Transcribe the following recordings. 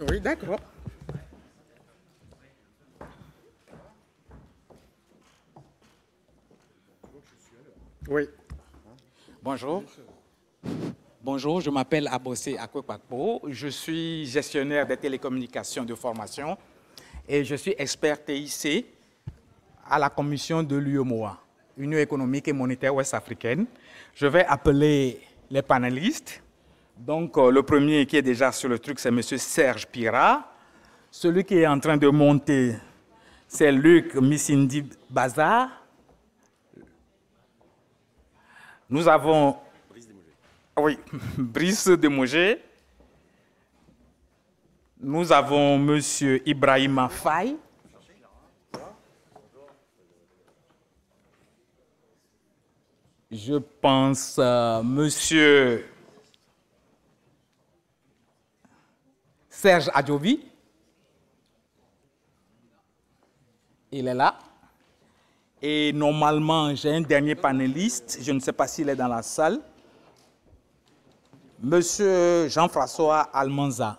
Oui, d'accord. Oui. Bonjour. Bonjour, je m'appelle Abossé Akwepakpo. Je suis gestionnaire des télécommunications de formation et je suis expert TIC à la commission de l'UEMOA, Union économique et monétaire ouest-africaine. Je vais appeler les panélistes donc, euh, le premier qui est déjà sur le truc, c'est M. Serge Pirat. Celui qui est en train de monter, c'est Luc Missindi Bazar. Nous avons. Brice Demogé. Oui, Brice Demogé. Nous avons M. Ibrahim Faye. Je pense à Monsieur Serge Adjovi. Il est là. Et normalement, j'ai un dernier panéliste. Je ne sais pas s'il est dans la salle. Monsieur Jean-François Almanza.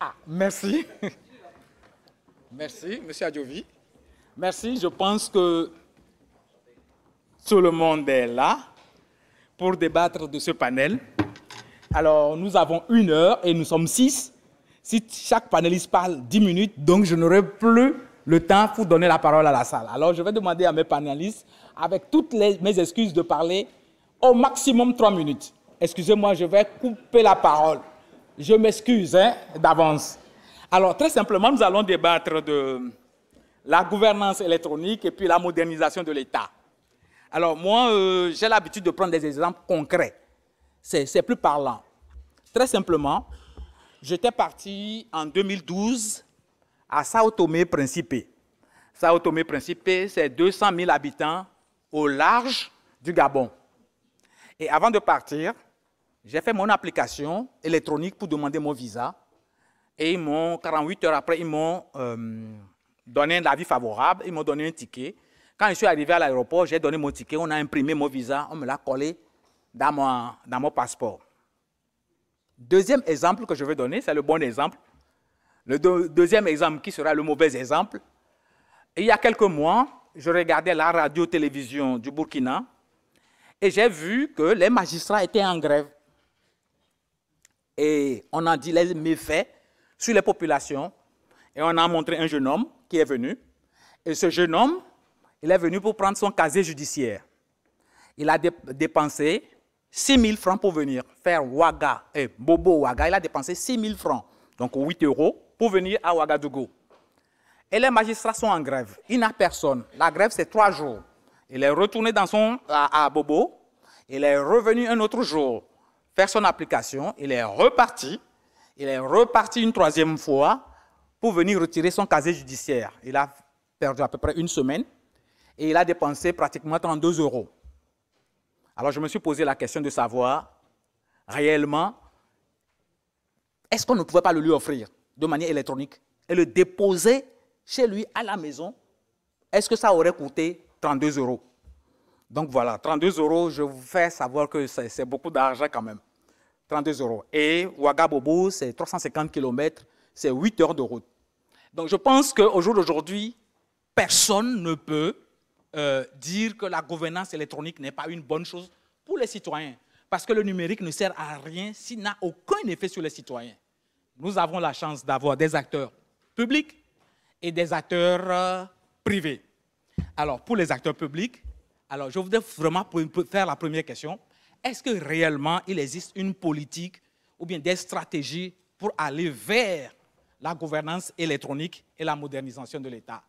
Ah, merci. Merci, Monsieur Adjovi. Merci, je pense que tout le monde est là pour débattre de ce panel. Alors, nous avons une heure et nous sommes six. Si chaque panéliste parle dix minutes, donc je n'aurai plus le temps pour donner la parole à la salle. Alors, je vais demander à mes panélistes, avec toutes mes excuses, de parler au maximum trois minutes. Excusez-moi, je vais couper la parole. Je m'excuse hein, d'avance. Alors, très simplement, nous allons débattre de la gouvernance électronique et puis la modernisation de l'État. Alors, moi, euh, j'ai l'habitude de prendre des exemples concrets. C'est plus parlant. Très simplement, j'étais parti en 2012 à Sao Tomé-Principe. Sao Tomé-Principe, c'est 200 000 habitants au large du Gabon. Et avant de partir, j'ai fait mon application électronique pour demander mon visa. Et ils m'ont, 48 heures après, ils m'ont euh, donné un avis favorable, ils m'ont donné un ticket. Quand je suis arrivé à l'aéroport, j'ai donné mon ticket, on a imprimé mon visa, on me l'a collé dans mon passeport. Deuxième exemple que je vais donner, c'est le bon exemple. Le deuxième exemple qui sera le mauvais exemple. il y a quelques mois, je regardais la radio-télévision du Burkina et j'ai vu que les magistrats étaient en grève. Et on a dit les méfaits sur les populations. Et on a montré un jeune homme qui est venu. Et ce jeune homme, il est venu pour prendre son casier judiciaire. Il a dépensé 6 000 francs pour venir faire Ouaga, et eh, Bobo Ouaga. Il a dépensé 6 000 francs, donc 8 euros, pour venir à Ouagadougou. Et les magistrats sont en grève. Il n'a personne. La grève, c'est trois jours. Il est retourné dans son, à, à, Bobo. Il est revenu un autre jour faire son application. Il est reparti. Il est reparti une troisième fois pour venir retirer son casier judiciaire. Il a perdu à peu près une semaine et il a dépensé pratiquement 32 euros. Alors je me suis posé la question de savoir réellement, est-ce qu'on ne pouvait pas le lui offrir de manière électronique et le déposer chez lui à la maison Est-ce que ça aurait coûté 32 euros Donc voilà, 32 euros, je vous fais savoir que c'est beaucoup d'argent quand même. 32 euros. Et Ouagabobo, c'est 350 km, c'est 8 heures de route. Donc je pense qu'au jour d'aujourd'hui, personne ne peut euh, dire que la gouvernance électronique n'est pas une bonne chose pour les citoyens, parce que le numérique ne sert à rien s'il n'a aucun effet sur les citoyens. Nous avons la chance d'avoir des acteurs publics et des acteurs euh, privés. Alors, pour les acteurs publics, alors je voudrais vraiment faire la première question. Est-ce que réellement il existe une politique ou bien des stratégies pour aller vers la gouvernance électronique et la modernisation de l'État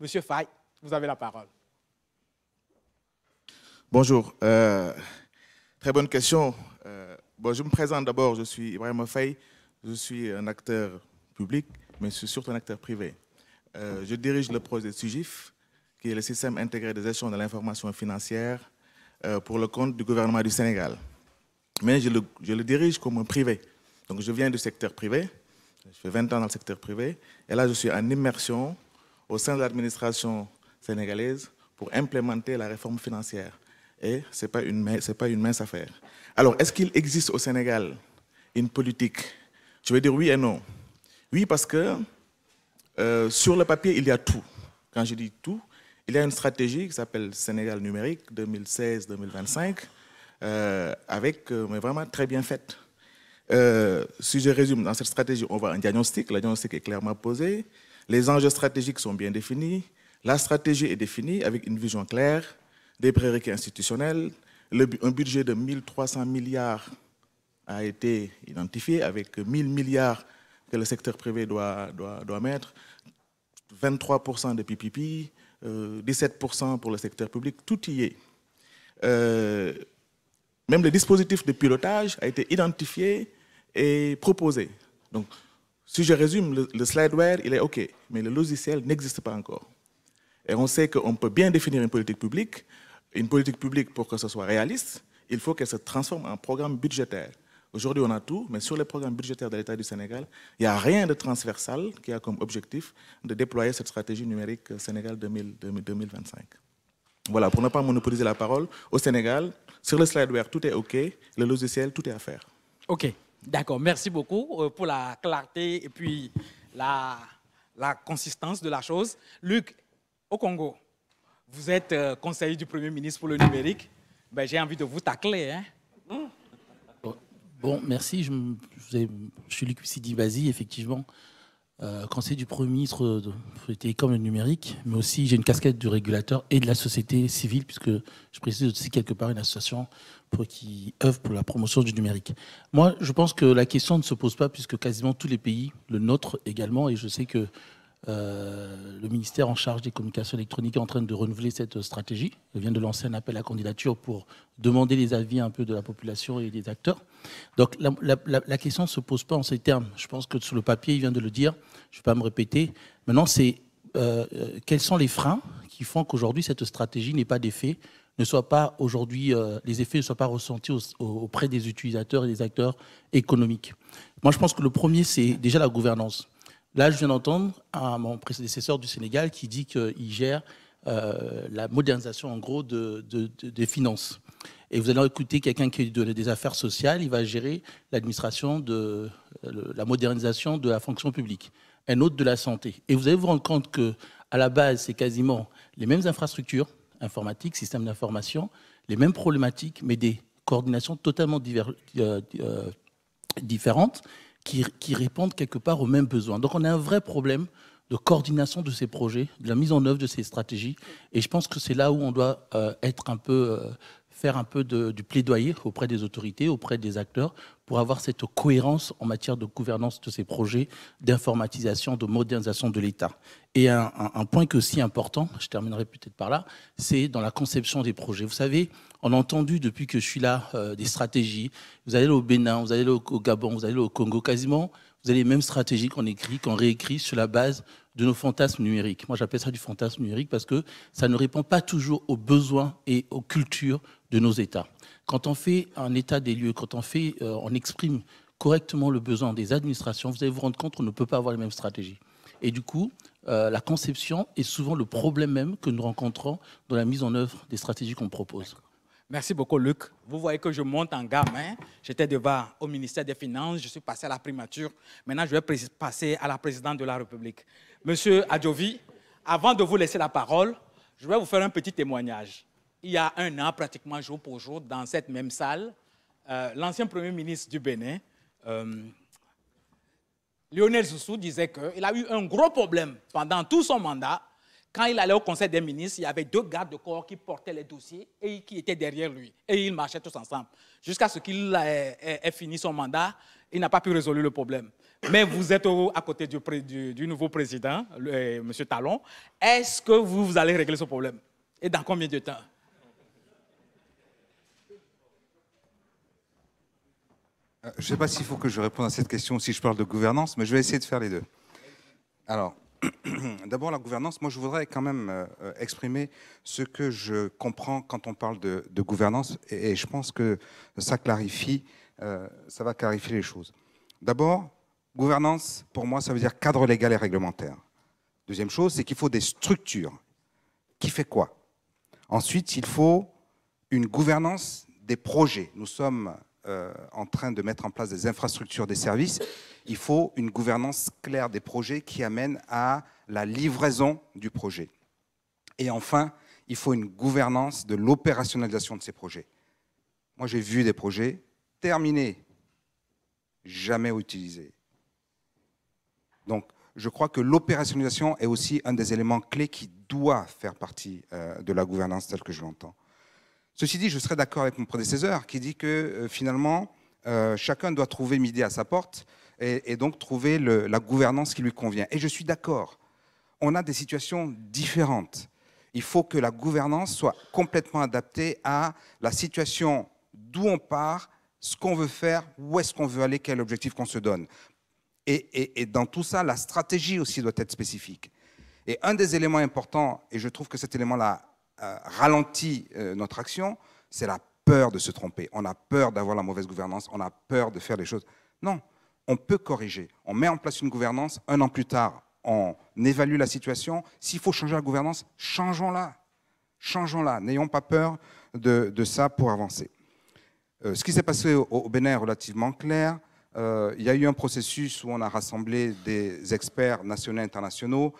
Monsieur Fay, vous avez la parole. Bonjour. Euh, très bonne question. Euh, je me présente d'abord. Je suis Ibrahim Faye. Je suis un acteur public, mais je suis surtout un acteur privé. Euh, je dirige le projet SUGIF, qui est le système intégré des échanges de l'information financière pour le compte du gouvernement du Sénégal. Mais je le, je le dirige comme un privé. Donc je viens du secteur privé. Je fais 20 ans dans le secteur privé. Et là, je suis en immersion au sein de l'administration sénégalaise pour implémenter la réforme financière. Et ce n'est pas, une, pas une mince affaire. Alors, est-ce qu'il existe au Sénégal une politique Je vais dire oui et non. Oui, parce que euh, sur le papier, il y a tout. Quand je dis tout, il y a une stratégie qui s'appelle Sénégal numérique 2016-2025, euh, avec, euh, mais vraiment très bien faite. si je résume, dans cette stratégie, on voit un diagnostic. Le diagnostic est clairement posé. Les enjeux stratégiques sont bien définis. La stratégie est définie avec une vision claire des prérequis institutionnels. un budget de 1 300 milliards a été identifié avec 1 000 milliards que le secteur privé doit, doit, doit mettre, 23% de PPP, 17% euh, pour le secteur public, tout y est. Euh, même le dispositif de pilotage a été identifié et proposé. Donc, si je résume, le, le slideware, il est OK, mais le logiciel n'existe pas encore. Et on sait qu'on peut bien définir une politique publique, une politique publique, pour que ce soit réaliste, il faut qu'elle se transforme en programme budgétaire. Aujourd'hui, on a tout, mais sur les programmes budgétaires de l'État du Sénégal, il n'y a rien de transversal qui a comme objectif de déployer cette stratégie numérique Sénégal 2025. Voilà, pour ne pas monopoliser la parole, au Sénégal, sur le slideware, tout est OK, le logiciel, tout est à faire. OK, d'accord. Merci beaucoup euh, pour la clarté et puis la consistance de la chose. Luc, au Congo, vous êtes euh, conseiller du Premier ministre pour le numérique, ben, j'ai envie de vous tacler. Hein bon, merci. Je, suis Luc y effectivement. Euh, conseiller du Premier ministre pour les télécoms et le numérique, mais aussi j'ai une casquette du régulateur et de la société civile, puisque je précise aussi quelque part une association pour, qui œuvre pour la promotion du numérique. Moi, je pense que la question ne se pose pas, puisque quasiment tous les pays, le nôtre également, et je sais que euh, le ministère en charge des communications électroniques est en train de renouveler cette stratégie. Il vient de lancer un appel à candidature pour demander les avis un peu de la population et des acteurs. Donc la, question ne se pose pas en ces termes. Je pense que sur le papier, il vient de le dire. Je ne vais pas me répéter. Maintenant, c'est euh, euh, quels sont les freins qui font qu'aujourd'hui cette stratégie n'ait pas d'effet ne soit pas aujourd'hui, les effets ne soient pas ressentis auprès des utilisateurs et des acteurs économiques. Moi, je pense que le premier, c'est déjà la gouvernance. Là, je viens d'entendre mon prédécesseur du Sénégal qui dit qu'il gère euh, la modernisation, en gros, de, des finances. Et vous allez écouter quelqu'un qui est des affaires sociales, il va gérer l'administration de la modernisation de la fonction publique. Un autre de la santé. Et vous allez vous rendre compte que, à la base, c'est quasiment les mêmes infrastructures informatiques, systèmes d'information, les mêmes problématiques, mais des coordinations totalement euh, euh, différentes qui, répondent quelque part aux mêmes besoins. Donc on a un vrai problème de coordination de ces projets, de la mise en œuvre de ces stratégies. Et je pense que c'est là où on doit euh, être un peu euh, faire un peu du plaidoyer auprès des autorités, auprès des acteurs, pour avoir cette cohérence en matière de gouvernance de ces projets, d'informatisation, de modernisation de l'État. Et un, point qui aussi important, je terminerai peut-être par là, c'est dans la conception des projets. Vous savez, on a entendu depuis que je suis là euh, des stratégies. Vous allez au Bénin, vous allez au, au Gabon, vous allez au Congo, quasiment, vous avez les mêmes stratégies qu'on écrit, qu'on réécrit sur la base de nos fantasmes numériques. Moi, j'appelle ça du fantasme numérique parce que ça ne répond pas toujours aux besoins et aux cultures de nos États. Quand on fait un état des lieux, quand on fait, euh, on exprime correctement le besoin des administrations, vous allez vous rendre compte qu'on ne peut pas avoir les mêmes stratégies. Et du coup, euh, la conception est souvent le problème même que nous rencontrons dans la mise en œuvre des stratégies qu'on propose. Merci beaucoup, Luc. Vous voyez que je monte en gamme. Hein. J'étais devant au ministère des Finances, je suis passé à la primature. Maintenant, je vais passer à la présidente de la République. Monsieur Adjovi, avant de vous laisser la parole, je vais vous faire un petit témoignage il y a un an, pratiquement jour pour jour, dans cette même salle, euh, l'ancien Premier ministre du Bénin, euh, Lionel Soussou, disait qu'il a eu un gros problème pendant tout son mandat. Quand il allait au Conseil des ministres, il y avait deux gardes de corps qui portaient les dossiers et qui étaient derrière lui. Et ils marchaient tous ensemble. Jusqu'à ce qu'il euh, ait, fini son mandat, il n'a pas pu résoudre le problème. Mais vous êtes à côté du, nouveau président, M. Talon. Est-ce que vous allez régler ce problème Et dans combien de temps Euh, je ne sais pas s'il faut que je réponde à cette question si je parle de gouvernance, mais je vais essayer de faire les deux. Alors, d'abord la gouvernance, moi je voudrais quand même euh, euh, exprimer ce que je comprends quand on parle de, gouvernance et, je pense que ça clarifie, ça va clarifier les choses. D'abord, gouvernance, pour moi, ça veut dire cadre légal et réglementaire. Deuxième chose, c'est qu'il faut des structures. Qui fait quoi Ensuite, il faut une gouvernance des projets. Nous sommes euh, en train de mettre en place des infrastructures, des services, il faut une gouvernance claire des projets qui amène à la livraison du projet. Et enfin, il faut une gouvernance de l'opérationnalisation de ces projets. Moi, j'ai vu des projets terminés, jamais utilisés. Donc, je crois que l'opérationnalisation est aussi un des éléments clés qui doit faire partie euh, de la gouvernance telle que je l'entends. Ceci dit, je serais d'accord avec mon prédécesseur qui dit que euh, finalement, euh, chacun doit trouver midi à sa porte et, donc trouver la gouvernance qui lui convient. Et je suis d'accord. On a des situations différentes. Il faut que la gouvernance soit complètement adaptée à la situation d'où on part, ce qu'on veut faire, où est-ce qu'on veut aller, quel objectif qu'on se donne. et dans tout ça, la stratégie aussi doit être spécifique. Et un des éléments importants, et je trouve que cet élément-là euh, ralentit euh, notre action, c'est la peur de se tromper. On a peur d'avoir la mauvaise gouvernance, on a peur de faire les choses. Non, on peut corriger. On met en place une gouvernance, un an plus tard, on évalue la situation. S'il faut changer la gouvernance, changeons-la. Changeons-la. N'ayons pas peur de, ça pour avancer. Euh, ce qui s'est passé au, Bénin est relativement clair. il y a eu un processus où on a rassemblé des experts nationaux et internationaux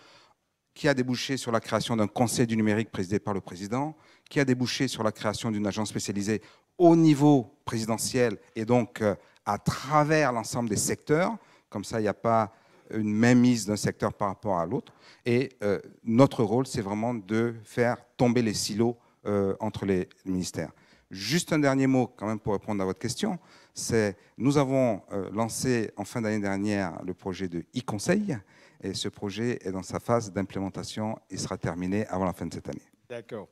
qui a débouché sur la création d'un conseil du numérique présidé par le président, qui a débouché sur la création d'une agence spécialisée au niveau présidentiel et donc euh, à travers l'ensemble des secteurs. Comme ça, il n'y a pas une même mise d'un secteur par rapport à l'autre. Et euh, notre rôle, c'est vraiment de faire tomber les silos euh, entre les ministères. Juste un dernier mot, quand même, pour répondre à votre question. C'est nous avons lancé en fin d'année dernière le projet de e-conseil, et ce projet est dans sa phase d'implémentation. Il sera terminé avant la fin de cette année. D'accord.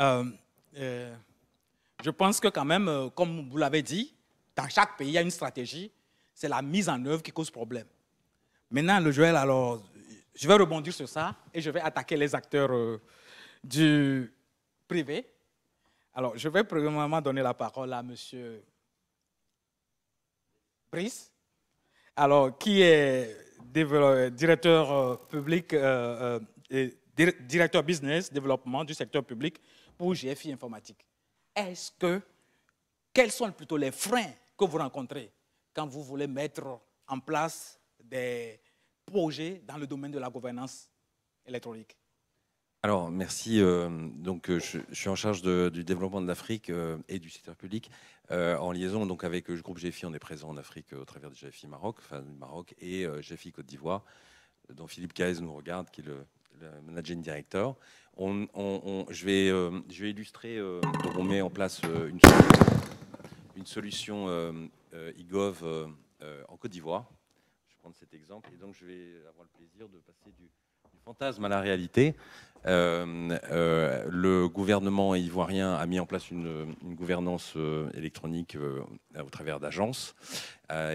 Euh, euh, je pense que quand même, euh, comme vous l'avez dit, dans chaque pays, il y a une stratégie. C'est la mise en œuvre qui cause problème. Maintenant, le Joël, alors, je vais rebondir sur ça et je vais attaquer les acteurs du privé. Alors, je vais premièrement donner la parole à Monsieur Brice, alors, qui est euh, directeur euh, public euh, et directeur business développement du secteur public pour GFI Informatique. Est-ce que, quels sont plutôt les freins que vous rencontrez quand vous voulez mettre en place des projets dans le domaine de la gouvernance électronique alors, merci. donc, je, suis en charge du développement de l'Afrique et du secteur public. Euh, en liaison donc avec le euh, groupe GFI, on est présent en Afrique au travers du GFI Maroc, Maroc et euh, GFI Côte d'Ivoire, dont Philippe Caez nous regarde, qui est le, managing director. je, vais, illustrer, on met en place une, solution IGOV en Côte d'Ivoire. Je vais prendre cet exemple et donc je vais avoir le plaisir de passer du fantasme à la réalité. Euh, euh, le gouvernement ivoirien a mis en place une, gouvernance euh, électronique au travers d'agences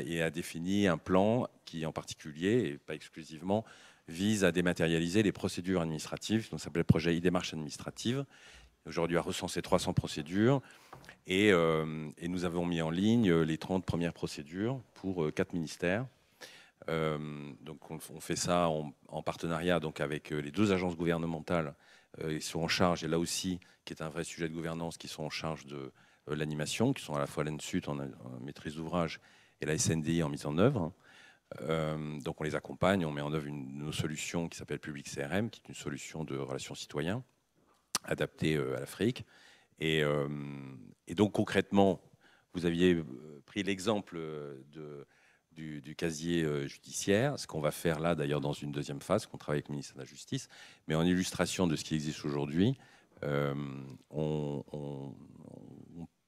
et a défini un plan qui, en particulier, et pas exclusivement, vise à dématérialiser les procédures administratives. on s'appelle le projet e-démarche administrative. Aujourd'hui, a recensé 300 procédures et, nous avons mis en ligne les 30 premières procédures pour quatre ministères euh, donc on, fait ça en, partenariat donc avec euh, les deux agences gouvernementales euh, qui sont en charge, et là aussi, qui est un vrai sujet de gouvernance, qui sont en charge de l'animation, qui sont à la fois l'ANSUT en, maîtrise d'ouvrage et la SNDI en mise en œuvre. donc on les accompagne, on met en œuvre une, nos solutions qui s'appelle Public CRM, qui est une solution de relations citoyens adaptée à l'Afrique. Et, et, donc concrètement, vous aviez pris l'exemple de du, casier euh, judiciaire, ce qu'on va faire là d'ailleurs dans une deuxième phase, qu'on travaille avec le ministère de la Justice, mais en illustration de ce qui existe aujourd'hui, euh, on,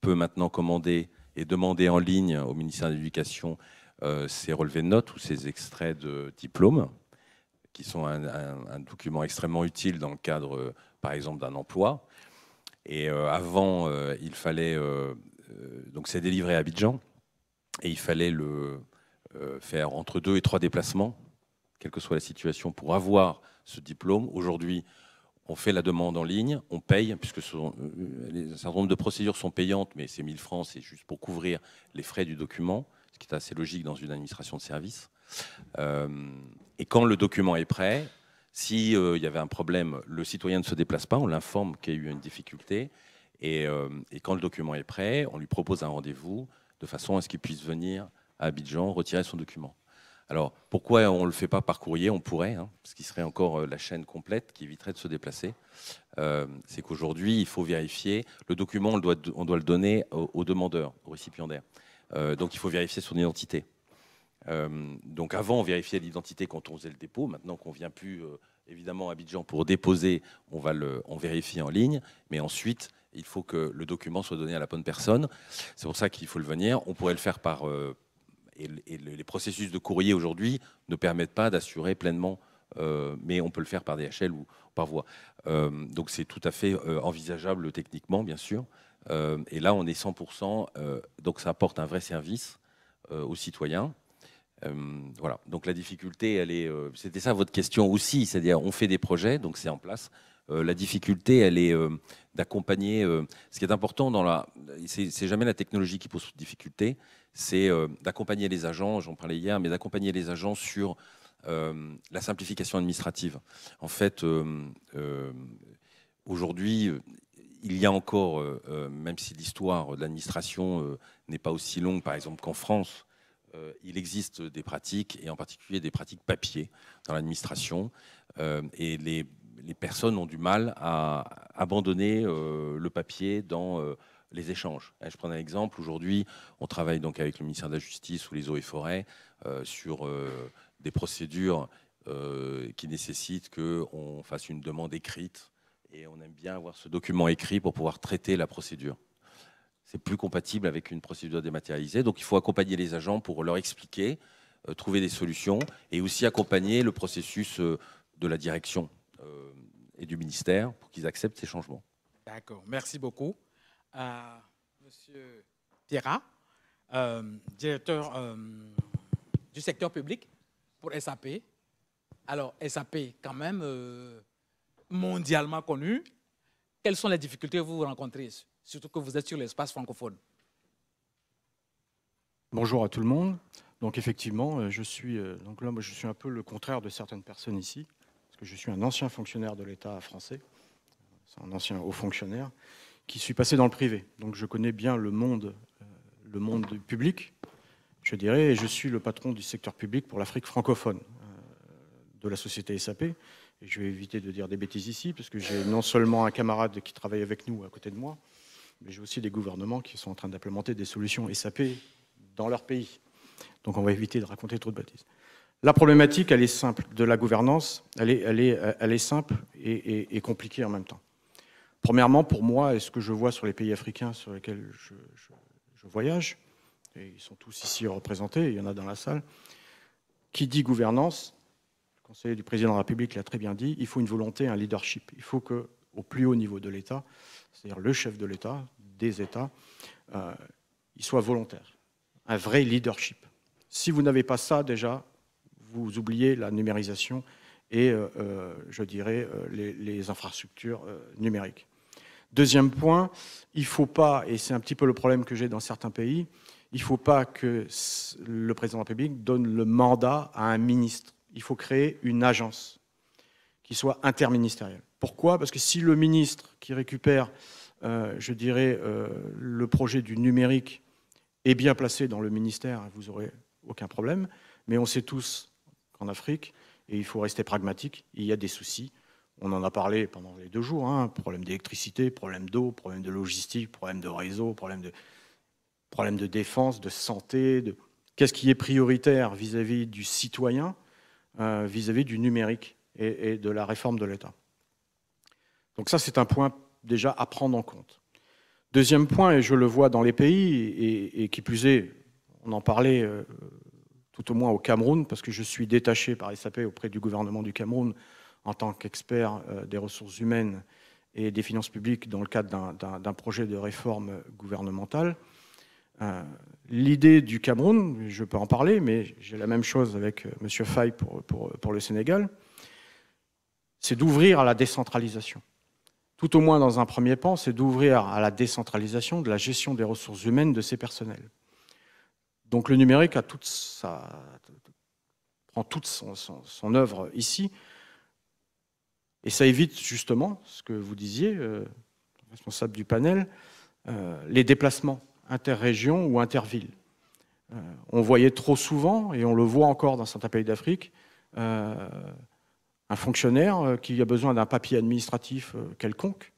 peut maintenant commander et demander en ligne au ministère de l'Éducation euh, ces relevés de notes ou ces extraits de diplômes, qui sont un, document extrêmement utile dans le cadre, par exemple, d'un emploi. Et avant, il fallait donc c'est délivré à Abidjan et il fallait le, euh, faire entre deux et trois déplacements, quelle que soit la situation, pour avoir ce diplôme. Aujourd'hui, on fait la demande en ligne, on paye, puisque sont, euh, un certain nombre de procédures sont payantes, mais c'est 1000 francs, c'est juste pour couvrir les frais du document, ce qui est assez logique dans une administration de service. Euh, et quand le document est prêt, s'il y avait un problème, le citoyen ne se déplace pas, on l'informe qu'il y a eu une difficulté, et, et, quand le document est prêt, on lui propose un rendez-vous de façon à ce qu'il puisse venir à Abidjan retirer son document. Alors pourquoi on ne le fait pas par courrier On pourrait, hein, ce qui serait encore euh, la chaîne complète qui éviterait de se déplacer. Euh, c'est qu'aujourd'hui, il faut vérifier. Le document, on, doit, le donner au, demandeur, au récipiendaire. Euh, donc il faut vérifier son identité. donc avant, on vérifiait l'identité quand on faisait le dépôt. Maintenant qu'on ne vient plus, évidemment, à Abidjan pour déposer, on, va le, on vérifie en ligne. Mais ensuite, il faut que le document soit donné à la bonne personne. C'est pour ça qu'il faut le venir. On pourrait le faire par et, les processus de courrier aujourd'hui ne permettent pas d'assurer pleinement, euh, mais on peut le faire par DHL ou par voie. Euh, donc c'est tout à fait euh, envisageable techniquement, bien sûr. et là, on est 100%, donc ça apporte un vrai service aux citoyens. voilà, donc la difficulté, elle est. C'était ça votre question aussi, c'est-à-dire on fait des projets, donc c'est en place. la difficulté, elle est d'accompagner. ce qui est important dans la, c'est jamais la technologie qui pose difficulté, c'est euh, d'accompagner les agents, j'en parlais hier, mais d'accompagner les agents sur euh, la simplification administrative. En fait, euh, aujourd'hui, il y a encore, même si l'histoire de l'administration n'est pas aussi longue, par exemple, qu'en France, il existe des pratiques, et en particulier des pratiques papier dans l'administration. et les, personnes ont du mal à abandonner le papier dans les échanges. Eh, je prends un exemple. Aujourd'hui, on travaille donc avec le ministère de la Justice ou les eaux et forêts euh, sur euh, des procédures euh, qui nécessitent qu'on fasse une demande écrite. Et on aime bien avoir ce document écrit pour pouvoir traiter la procédure. C'est plus compatible avec une procédure dématérialisée. Donc il faut accompagner les agents pour leur expliquer, trouver des solutions et aussi accompagner le processus de la direction et du ministère pour qu'ils acceptent ces changements. D'accord, merci beaucoup à M. Terra, euh, directeur euh, du secteur public pour SAP. Alors, SAP, quand même euh, mondialement connu, quelles sont les difficultés que vous rencontrez, surtout que vous êtes sur l'espace francophone Bonjour à tout le monde. Donc effectivement, je suis, donc là, moi, je suis un peu le contraire de certaines personnes ici, parce que je suis un ancien fonctionnaire de l'État français, un ancien haut fonctionnaire, qui suis passé dans le privé. Donc je connais bien le monde, euh, le monde public, je dirais, et je suis le patron du secteur public pour l'Afrique francophone euh, de la société SAP. Et je vais éviter de dire des bêtises ici, parce que j'ai non seulement un camarade qui travaille avec nous à côté de moi, mais j'ai aussi des gouvernements qui sont en train d'implémenter des solutions SAP dans leur pays. Donc on va éviter de raconter trop de bêtises. La problématique, elle est simple, de la gouvernance, elle est, est, simple et, et compliquée en même temps. Premièrement, pour moi, et ce que je vois sur les pays africains sur lesquels je, voyage, et ils sont tous ici représentés, il y en a dans la salle, qui dit gouvernance, le conseiller du président de la République l'a très bien dit, il faut une volonté, un leadership. Il faut que, au plus haut niveau de l'État, c'est-à-dire le chef de l'État, des États, euh, il soit volontaire. Un vrai leadership. Si vous n'avez pas ça déjà, vous oubliez la numérisation et, euh, euh, je dirais, les, infrastructures numériques. Deuxième point, il ne faut pas, et c'est un petit peu le problème que j'ai dans certains pays, il ne faut pas que le président de la République donne le mandat à un ministre. Il faut créer une agence qui soit interministérielle. Pourquoi Parce que si le ministre qui récupère, euh, je dirais, euh, le projet du numérique est bien placé dans le ministère, vous n'aurez aucun problème. Mais on sait tous qu'en Afrique, et il faut rester pragmatique, il y a des soucis on en a parlé pendant les deux jours, hein. problème d'électricité, problème d'eau, problème de logistique, problème de réseau, problème de, défense, de santé, de... qu'est-ce qui est prioritaire vis-à-vis du citoyen, euh, vis-à-vis du numérique et, de la réforme de l'État. Donc ça, c'est un point déjà à prendre en compte. Deuxième point, et je le vois dans les pays, et, qui plus est, on en parlait euh, tout au moins au Cameroun, parce que je suis détaché par SAP auprès du gouvernement du Cameroun en tant qu'expert euh, des ressources humaines et des finances publiques dans le cadre d'un projet de réforme gouvernementale. Euh, l'idée du Cameroun, je peux en parler, mais j'ai la même chose avec euh, M. Fay pour, le Sénégal, c'est d'ouvrir à la décentralisation. Tout au moins dans un premier pan, c'est d'ouvrir à la décentralisation de la gestion des ressources humaines de ces personnels. Donc le numérique prend toute son, son œuvre ici et ça évite justement, ce que vous disiez, euh, responsable du panel, euh, les déplacements interrégions ou intervilles. Euh, on voyait trop souvent, et on le voit encore dans certains pays d'Afrique, un fonctionnaire qui a besoin d'un papier administratif quelconque,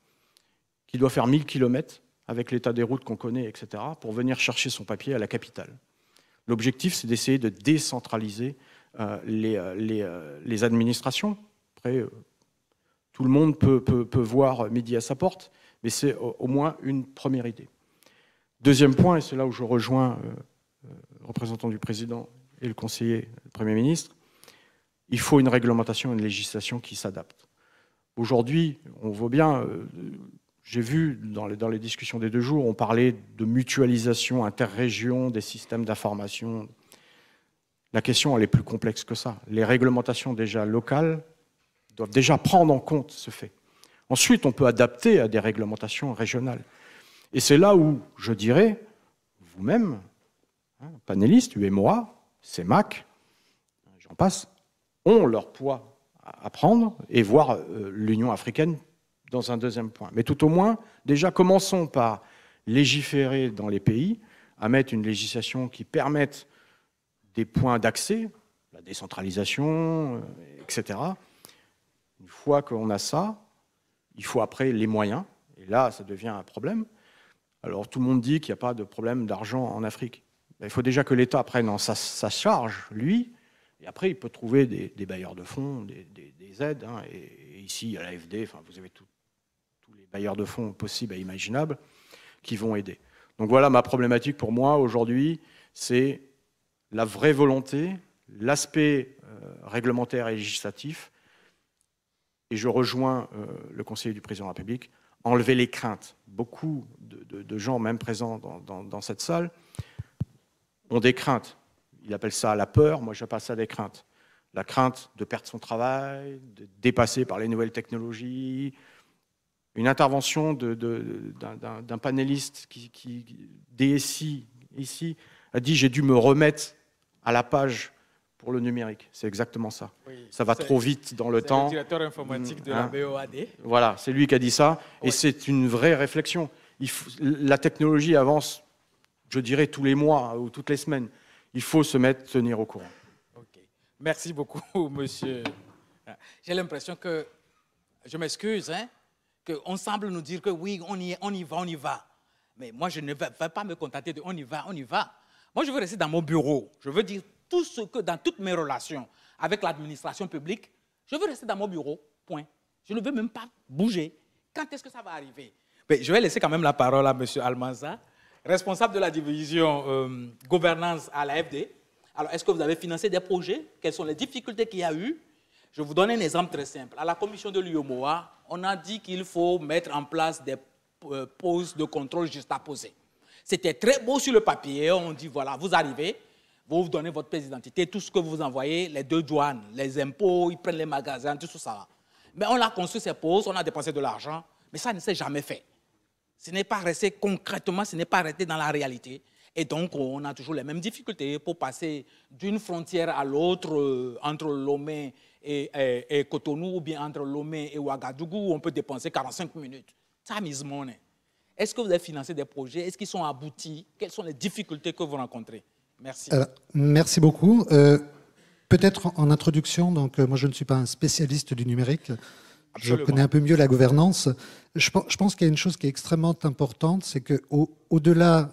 qui doit faire 1000 km avec l'état des routes qu'on connaît, etc., pour venir chercher son papier à la capitale. L'objectif, c'est d'essayer de décentraliser les, les, administrations. Après, tout le monde peut, voir midi à sa porte, mais c'est au moins une première idée. Deuxième point, et c'est là où je rejoins euh, euh, le représentant du président et le conseiller le Premier ministre, il faut une réglementation, une législation qui s'adapte. Aujourd'hui, on voit bien, euh, j'ai vu dans les, dans les, discussions des deux jours, on parlait de mutualisation interrégion des systèmes d'information. La question, elle est plus complexe que ça. Les réglementations déjà locales doivent déjà prendre en compte ce fait. Ensuite, on peut adapter à des réglementations régionales. Et c'est là où, je dirais, vous-même, hein, panélistes, UMOA, CEMAC, j'en passe, ont leur poids à prendre et voir euh, l'Union africaine dans un deuxième point. Mais tout au moins, déjà commençons par légiférer dans les pays, à mettre une législation qui permette des points d'accès, la décentralisation, euh, etc., une fois qu'on a ça, il faut après les moyens. Et là, ça devient un problème. Alors tout le monde dit qu'il n'y a pas de problème d'argent en Afrique. Ben, il faut déjà que l'État prenne en sa, charge, lui, et après il peut trouver des, bailleurs de fonds, des, aides. Hein, et, ici, à l'AFD, enfin, vous avez tous les bailleurs de fonds possibles et imaginables qui vont aider. Donc voilà ma problématique pour moi aujourd'hui, c'est la vraie volonté, l'aspect euh, réglementaire et législatif, et je rejoins euh, le conseiller du président de la République, enlever les craintes. Beaucoup de, gens, même présents dans, cette salle, ont des craintes. Il appelle ça la peur, moi j'appelle ça des craintes. La crainte de perdre son travail, de dépasser par les nouvelles technologies, une intervention d'un panéliste qui, qui, DSI, ici, a dit j'ai dû me remettre à la page pour le numérique. C'est exactement ça. ça va trop vite dans le temps. C'est le directeur informatique de la hein. BOAD. Voilà, c'est lui qui a dit ça. Et c'est une vraie réflexion. Il la technologie avance, je dirais, tous les mois euh, ou toutes les semaines. Il faut se mettre, tenir au courant. Merci beaucoup, monsieur. Ah, j'ai l'impression que, je m'excuse, hein, qu'on semble nous dire que oui, on y, est, on y va, on y va. Mais moi, je ne vais pas me contenter de on y va, on y va. Moi, je veux rester dans mon bureau. Je veux dire tout ce que, dans toutes mes relations avec l'administration publique, je veux rester dans mon bureau, point. Je ne veux même pas bouger. Quand est-ce que ça va arriver ben, Je vais laisser quand même la parole à M. Almanza, responsable de la division euh, gouvernance à l'AFD. Alors, est-ce que vous avez financé des projets Quelles sont les difficultés qu'il y a eu Je vous donne un exemple très simple. À la commission de l'UOMOA, e on a dit qu'il faut mettre en place des euh, pauses de contrôle juste à poser. C'était très beau sur le papier. On dit, voilà, vous arrivez, vous vous donnez votre pièce d'identité, tout ce que vous envoyez, les deux douanes, les impôts, ils prennent les magasins, tout ça. Mais on a construit ces postes, on a dépensé de l'argent, mais ça ne s'est jamais fait. Ce n'est pas resté concrètement, ce n'est pas resté dans la réalité. Et donc, on a toujours les mêmes difficultés pour passer d'une frontière à l'autre, euh, entre Lomé et, Cotonou, ou bien entre Lomé et Ouagadougou, où on peut dépenser 45 minutes. Ça mise money. Est-ce que vous avez financé des projets Est-ce qu'ils sont aboutis Quelles sont les difficultés que vous rencontrez Merci. Euh, merci beaucoup. Euh, peut-être en introduction, donc euh, moi je ne suis pas un spécialiste du numérique, je connais un peu mieux la gouvernance. Je, je pense qu'il y a une chose qui est extrêmement importante, c'est qu'au-delà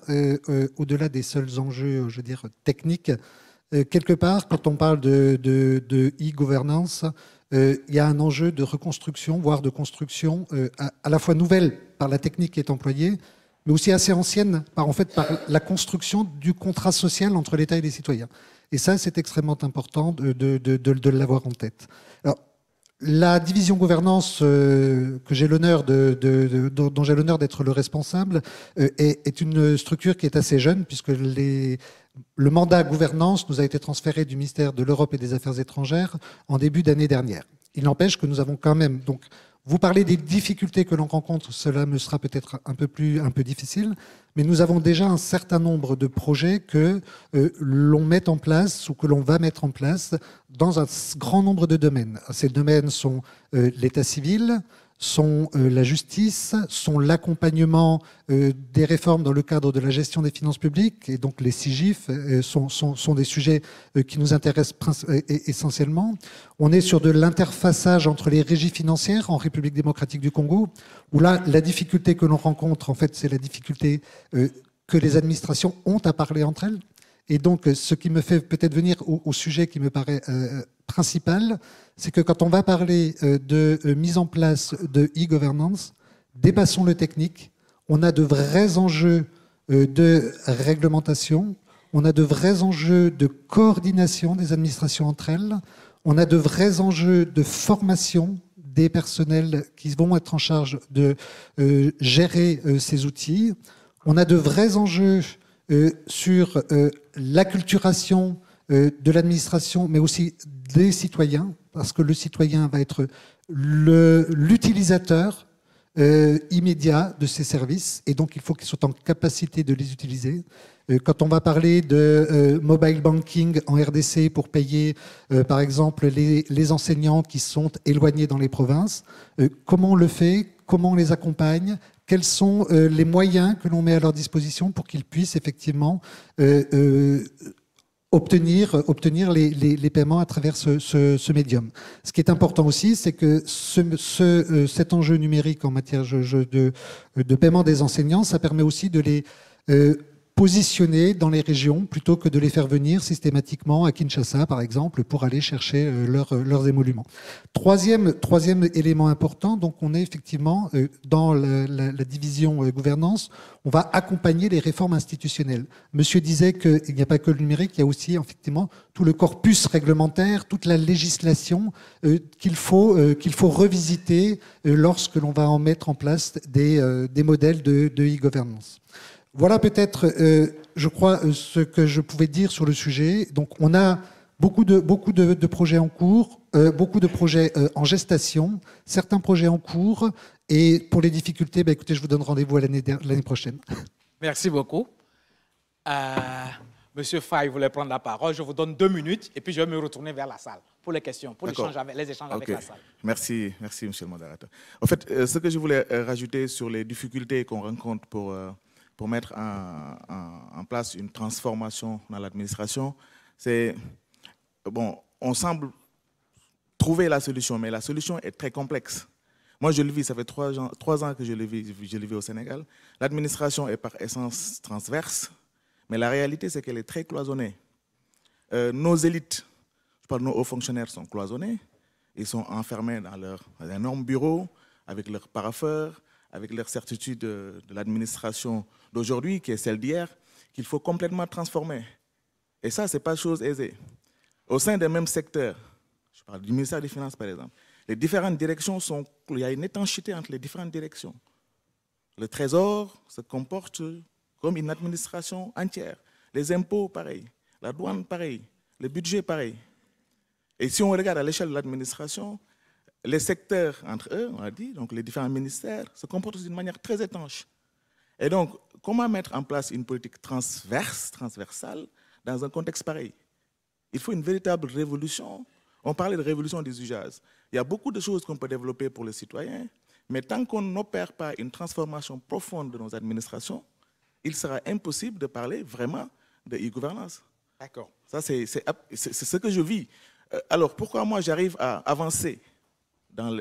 au, au des seuls enjeux, je veux dire, techniques, quelque part, quand on parle de, de, e-gouvernance, il y a un enjeu de reconstruction, voire de construction à, à, la fois nouvelle par la technique qui est employée, mais aussi assez ancienne, par, en fait, par la construction du contrat social entre l'État et les citoyens. Et ça, c'est extrêmement important de, l'avoir en tête. Alors, la division gouvernance euh, que j'ai l'honneur de, dont j'ai l'honneur d'être le responsable euh, est, une structure qui est assez jeune puisque les, le mandat gouvernance nous a été transféré du ministère de l'Europe et des Affaires étrangères en début d'année dernière. Il n'empêche que nous avons quand même donc vous parlez des difficultés que l'on rencontre, cela me sera peut-être un peu plus un peu difficile, mais nous avons déjà un certain nombre de projets que euh, l'on met en place ou que l'on va mettre en place dans un grand nombre de domaines. Ces domaines sont euh, l'état civil, sont euh, la justice, sont l'accompagnement euh, des réformes dans le cadre de la gestion des finances publiques, et donc les CIGIF euh, sont, sont, sont, des sujets qui nous intéressent essentiellement. On est sur de l'interfaçage entre les régies financières en République démocratique du Congo, où là, la difficulté que l'on rencontre, en fait, c'est la difficulté que les administrations ont à parler entre elles. Et donc, ce qui me fait peut-être venir au, au sujet qui me paraît principal, c'est que quand on va parler euh, de euh, mise en place de e-governance, dépassons le technique. On a de vrais enjeux euh, de réglementation, on a de vrais enjeux de coordination des administrations entre elles, on a de vrais enjeux de formation des personnels qui vont être en charge de gérer ces outils, on a de vrais enjeux sur l'acculturation de l'administration, mais aussi des citoyens, parce que le citoyen va être l'utilisateur euh, immédiat de ces services, et donc il faut qu'ils soient en capacité de les utiliser. Euh, quand on va parler de euh, mobile banking en RDC pour payer, par exemple, les, enseignants qui sont éloignés dans les provinces, comment on le fait Comment on les accompagne quels sont les moyens que l'on met à leur disposition pour qu'ils puissent effectivement obtenir, obtenir les, les, paiements à travers ce, ce, médium. Ce qui est important aussi, c'est que ce, euh, cet enjeu numérique en matière de, de, de paiement des enseignants, ça permet aussi de les euh, Positionner dans les régions plutôt que de les faire venir systématiquement à Kinshasa, par exemple, pour aller chercher euh, euh, leurs émoluments. Troisième, troisième élément important, donc on est effectivement euh, dans la, la division gouvernance, on va accompagner les réformes institutionnelles. Monsieur disait qu'il n'y a pas que le numérique, il y a aussi effectivement tout le corpus réglementaire, toute la législation qu'il faut, qu'il faut revisiter lorsque l'on va en mettre en place des, des modèles de, de e-gouvernance. Voilà peut-être, euh, je crois, euh, ce que je pouvais dire sur le sujet. Donc, on a beaucoup de, beaucoup de, projets en cours, euh, beaucoup de projets en gestation, certains projets en cours. Et pour les difficultés, bah, écoutez, je vous donne rendez-vous l'année prochaine. Merci beaucoup. Monsieur Fay voulait prendre la parole. Je vous donne deux minutes et puis je vais me retourner vers la salle pour les questions, pour les échanges avec la salle. Merci, merci, Monsieur le modérateur. En fait, ce que je voulais rajouter sur les difficultés qu'on rencontre pour pour mettre en, place une transformation dans l'administration, c'est... Bon, on semble trouver la solution, mais la solution est très complexe. Moi, je le vis, ça fait trois ans, que je le vis, je le vis au Sénégal. L'administration est par essence transverse, mais la réalité, c'est qu'elle est très cloisonnée. Euh, nos élites, je parle nos hauts fonctionnaires, sont cloisonnés. Ils sont enfermés dans leurs énorme bureau, avec leurs paraffeurs, avec leur certitude de, l'administration d'aujourd'hui, qui est celle d'hier, qu'il faut complètement transformer. Et ça, ce n'est pas chose aisée. Au sein des mêmes secteurs, je parle du ministère des Finances par exemple, les différentes directions sont. Il y a une étanchéité entre les différentes directions. Le Trésor se comporte comme une administration entière. Les impôts, pareil. La douane, pareil. Le budget, pareil. Et si on regarde à l'échelle de l'administration, les secteurs entre eux, on a dit, donc les différents ministères, se comportent d'une manière très étanche. Et donc, comment mettre en place une politique transverse, transversale, dans un contexte pareil Il faut une véritable révolution. On parlait de révolution des usages. Il y a beaucoup de choses qu'on peut développer pour les citoyens, mais tant qu'on n'opère pas une transformation profonde de nos administrations, il sera impossible de parler vraiment de e-gouvernance. D'accord. Ça, c'est ce que je vis. Euh, alors, pourquoi moi, j'arrive à avancer dans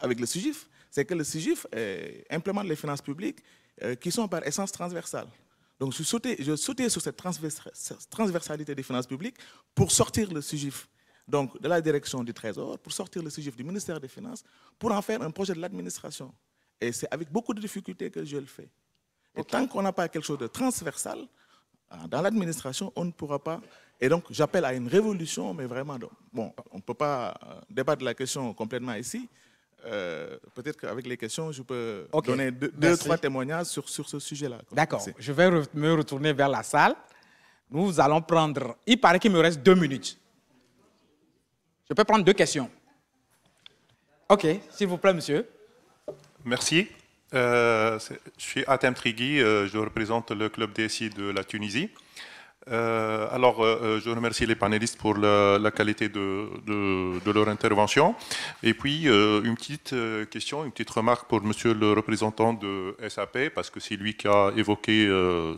avec le SUGIF, c'est que le SUGIF euh, implémente les finances publiques euh, qui sont par essence transversales. Donc je sautais, je sur cette transversalité des finances publiques pour sortir le SUGIF donc, de la direction du Trésor, pour sortir le SUGIF du ministère des Finances, pour en faire un projet de l'administration. Et c'est avec beaucoup de difficultés que je le fais. Et tant qu'on n'a pas quelque chose de transversal, euh, dans l'administration, on ne pourra pas et donc, j'appelle à une révolution, mais vraiment, bon, on ne peut pas euh, débattre de la question complètement ici. Euh, peut-être qu'avec les questions, je peux donner deux, trois témoignages sur, sur ce sujet-là. D'accord. Je vais me retourner vers la salle. Nous allons prendre. Il paraît qu'il me reste deux minutes. Je peux prendre deux questions. OK, s'il vous plaît, monsieur. Merci. Euh, je suis Atem Trigui, je représente le club DSI de la Tunisie. Euh, alors, euh, euh, je remercie les panélistes pour la, qualité de, leur intervention. Et puis, une petite question, une petite remarque pour monsieur le représentant de SAP, parce que c'est lui qui a évoqué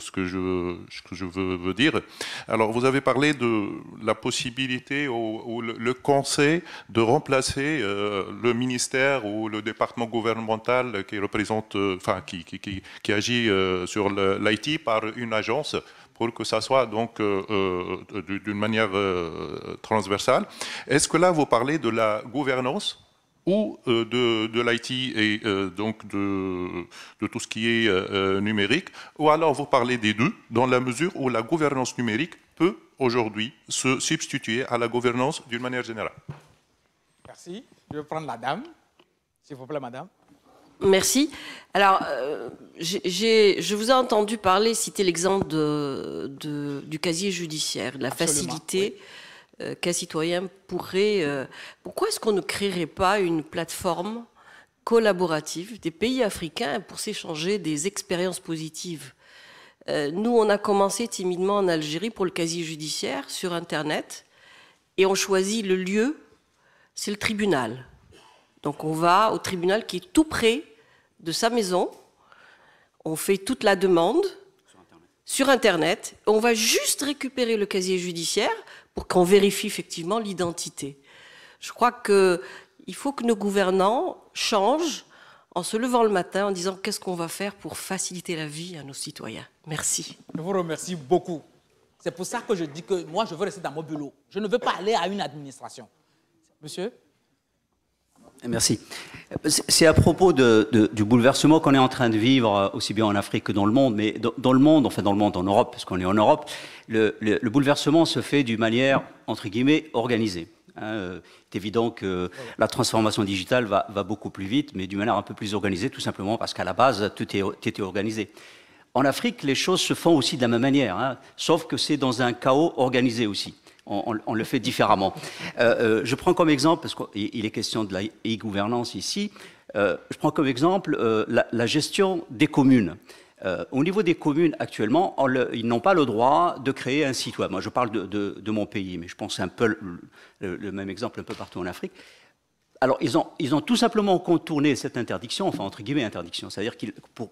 ce que je, je veux, dire. Alors, vous avez parlé de la possibilité ou, le, conseil de remplacer le ministère ou le département gouvernemental qui représente, enfin, qui, qui agit sur l'IT par une agence pour que ça soit donc euh, euh, d'une manière euh, transversale. Est-ce que là vous parlez de la gouvernance ou de, l'IT et donc de, de, tout ce qui est numérique, ou alors vous parlez des deux, dans la mesure où la gouvernance numérique peut aujourd'hui se substituer à la gouvernance d'une manière générale. Merci. Je vais prendre la dame. S'il vous plaît, madame. Merci. Alors, euh, je vous ai entendu parler, citer l'exemple du casier judiciaire, de la facilité euh, qu'un citoyen pourrait. Euh, pourquoi est-ce qu'on ne créerait pas une plateforme collaborative des pays africains pour s'échanger des expériences positives Nous, on a commencé timidement en Algérie pour le casier judiciaire sur Internet et on choisit le lieu, c'est le tribunal. Donc on va au tribunal qui est tout près de sa maison, on fait toute la demande sur Internet, on va juste récupérer le casier judiciaire pour qu'on vérifie effectivement l'identité. Je crois qu'il faut que nos gouvernants changent en se levant le matin en disant qu'est-ce qu'on va faire pour faciliter la vie à nos citoyens. Merci. Je vous remercie beaucoup. C'est pour ça que je dis que moi, je veux rester dans mon bureau. Je ne veux pas aller à une administration. Monsieur Merci. C'est à propos du bouleversement qu'on est en train de vivre, euh, aussi bien en Afrique que dans le monde, mais dans, le monde, enfin dans le monde, en Europe, parce qu'on est en Europe, le, bouleversement se fait d'une manière, entre guillemets, organisée. Hein. c'est évident que la transformation digitale va, beaucoup plus vite, mais d'une manière un peu plus organisée, tout simplement parce qu'à la base, tout, était organisé. En Afrique, les choses se font aussi de la même manière, hein, sauf que c'est dans un chaos organisé aussi on, le fait différemment. Euh, euh, je prends comme exemple, parce qu'il est question de la e-gouvernance ici, euh, je prends comme exemple la, gestion des communes. au niveau des communes actuellement, ils n'ont pas le droit de créer un site web. Moi, je parle de, mon pays, mais je pense un peu le, même exemple un peu partout en Afrique. Alors, ils ont, tout simplement contourné cette interdiction, enfin, entre guillemets, interdiction. C'est-à-dire que